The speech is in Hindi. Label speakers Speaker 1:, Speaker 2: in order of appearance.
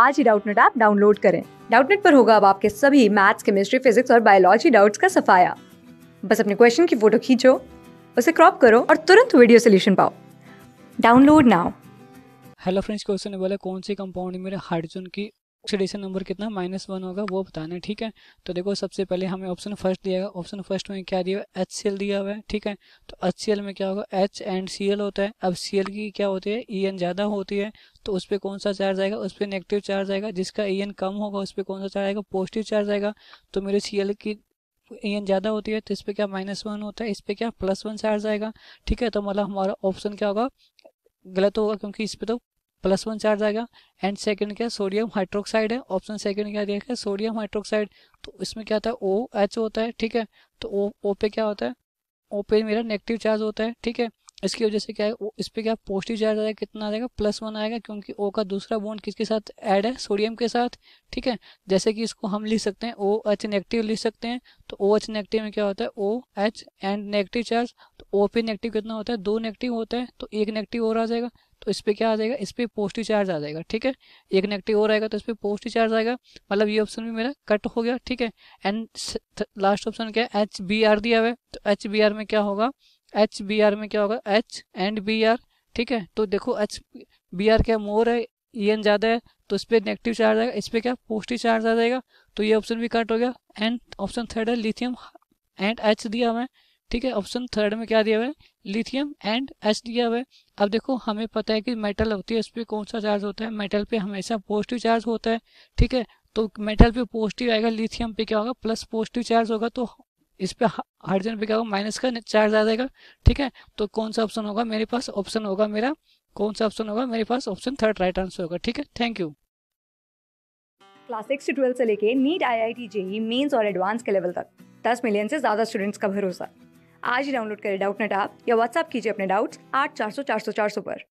Speaker 1: आज ही डाउटनेट ऐप डाउनलोड करें डाउटनेट पर होगा अब आपके सभी मैथ्स केमिस्ट्री फिजिक्स और बायोलॉजी डाउट्स का सफाया बस अपने क्वेश्चन की फोटो खींचो उसे क्रॉप करो और तुरंत वीडियो सोल्यूशन पाओ download now
Speaker 2: hello friends question ने बोला कौन से कंपाउंड में हाइड्रोजन की ऑक्सीडेशन नंबर कितना माइनस वन होगा वो बताना है ठीक है तो देखो सबसे पहले हमें ऑप्शन फर्स्ट दिया गया ऑप्शन फर्स्ट में क्या दिया हुआ एच दिया हुआ है ठीक है तो एच में क्या होगा एच एंड सी होता है अब सी की क्या होती है ई e ज़्यादा होती है तो उस पर कौन सा चार्ज आएगा उस पर नेगेटिव चार्ज आएगा जिसका ई e कम होगा उस पर कौन सा चार्ज आएगा पॉजिटिव चार्ज आएगा तो मेरे सी की ई e एन ज़्यादा होती है तो इस पर क्या माइनस वन होता है इस पर क्या प्लस वन चार्ज आएगा ठीक है तो मतलब हमारा ऑप्शन क्या होगा गलत होगा क्योंकि इस पर तो प्लस वन चार्ज आएगा एंड सेकंड क्या सोडियम हाइड्रोक्साइड है ऑप्शन सेकंड क्या देखा है सोडियम हाइड्रोक्साइड तो इसमें क्या होता है ओ एच होता है ठीक है तो ओ ओ पे क्या होता है ओ पे मेरा नेगेटिव चार्ज होता है ठीक है इसकी वजह से क्या है इस पर क्या पॉजिटिव चार्ज आएगा कितना आ जाएगा प्लस वन आएगा क्योंकि ओ का दूसरा बॉन्ड किसके साथ ऐड है सोडियम के साथ ठीक है जैसे कि इसको हम लिख सकते हैं ओ एच नेगेटिव लिख सकते हैं तो ओ एच नेगेटिव में क्या होता है O H and negative charge तो ओ पे नेगेटिव कितना होता है दो नेगेटिव होता है तो एक नेगेटिव और आ जाएगा तो इस पर क्या आ जाएगा इस पर पॉजिटिव चार्ज आ जाएगा ठीक है एक नेगेटिव और आएगा तो इस पर पॉजिटिव चार्ज आएगा मतलब ये ऑप्शन भी मेरा कट हो गया ठीक है एंड लास्ट ऑप्शन क्या है एच बी आर दिया हुआ है तो एच बी आर में क्या होगा एच बी आर में क्या होगा एच एंड बी आर ठीक है तो देखो एच बी आर क्या मोर है ई e एन ज़्यादा है तो इस पर नेगेटिव चार्ज आएगा इस पर क्या पॉजिटिव चार्ज आ जाएगा तो ये ऑप्शन भी कट हो गया एंड ऑप्शन थर्ड है लिथियम एंड एच दिया हुआ है ठीक है ऑप्शन थर्ड में क्या दिया हुआ है लिथियम एंड एच दिया हुआ है अब देखो हमें पता है कि मेटल होती है इस पर कौन सा चार्ज होता है मेटल पे हमेशा पॉजिटिव चार्ज होता है ठीक है तो मेटल पे पॉजिटिव आएगा लिथियम पे क्या होगा प्लस पॉजिटिव चार्ज होगा तो इस पर हाइड्रोजन पे क्या होगा माइनस का चार्ज आ जाएगा ठीक है तो कौन सा ऑप्शन होगा मेरे पास ऑप्शन होगा मेरा कौन सा ऑप्शन होगा मेरे पास ऑप्शन थर्ड राइट आंसर होगा ठीक है थैंक यू
Speaker 1: क्लास सिक्स से से लेके NEET I I T JEE Mains और एडवांस के लेवल तक दस मिलियन से ज़्यादा स्टूडेंट्स का भरोसा आज ही डाउनलोड करें डाउट नेट आप या व्हाट्सअप कीजिए अपने डाउट्स आठ चार सौ चार सौ चार सौ पर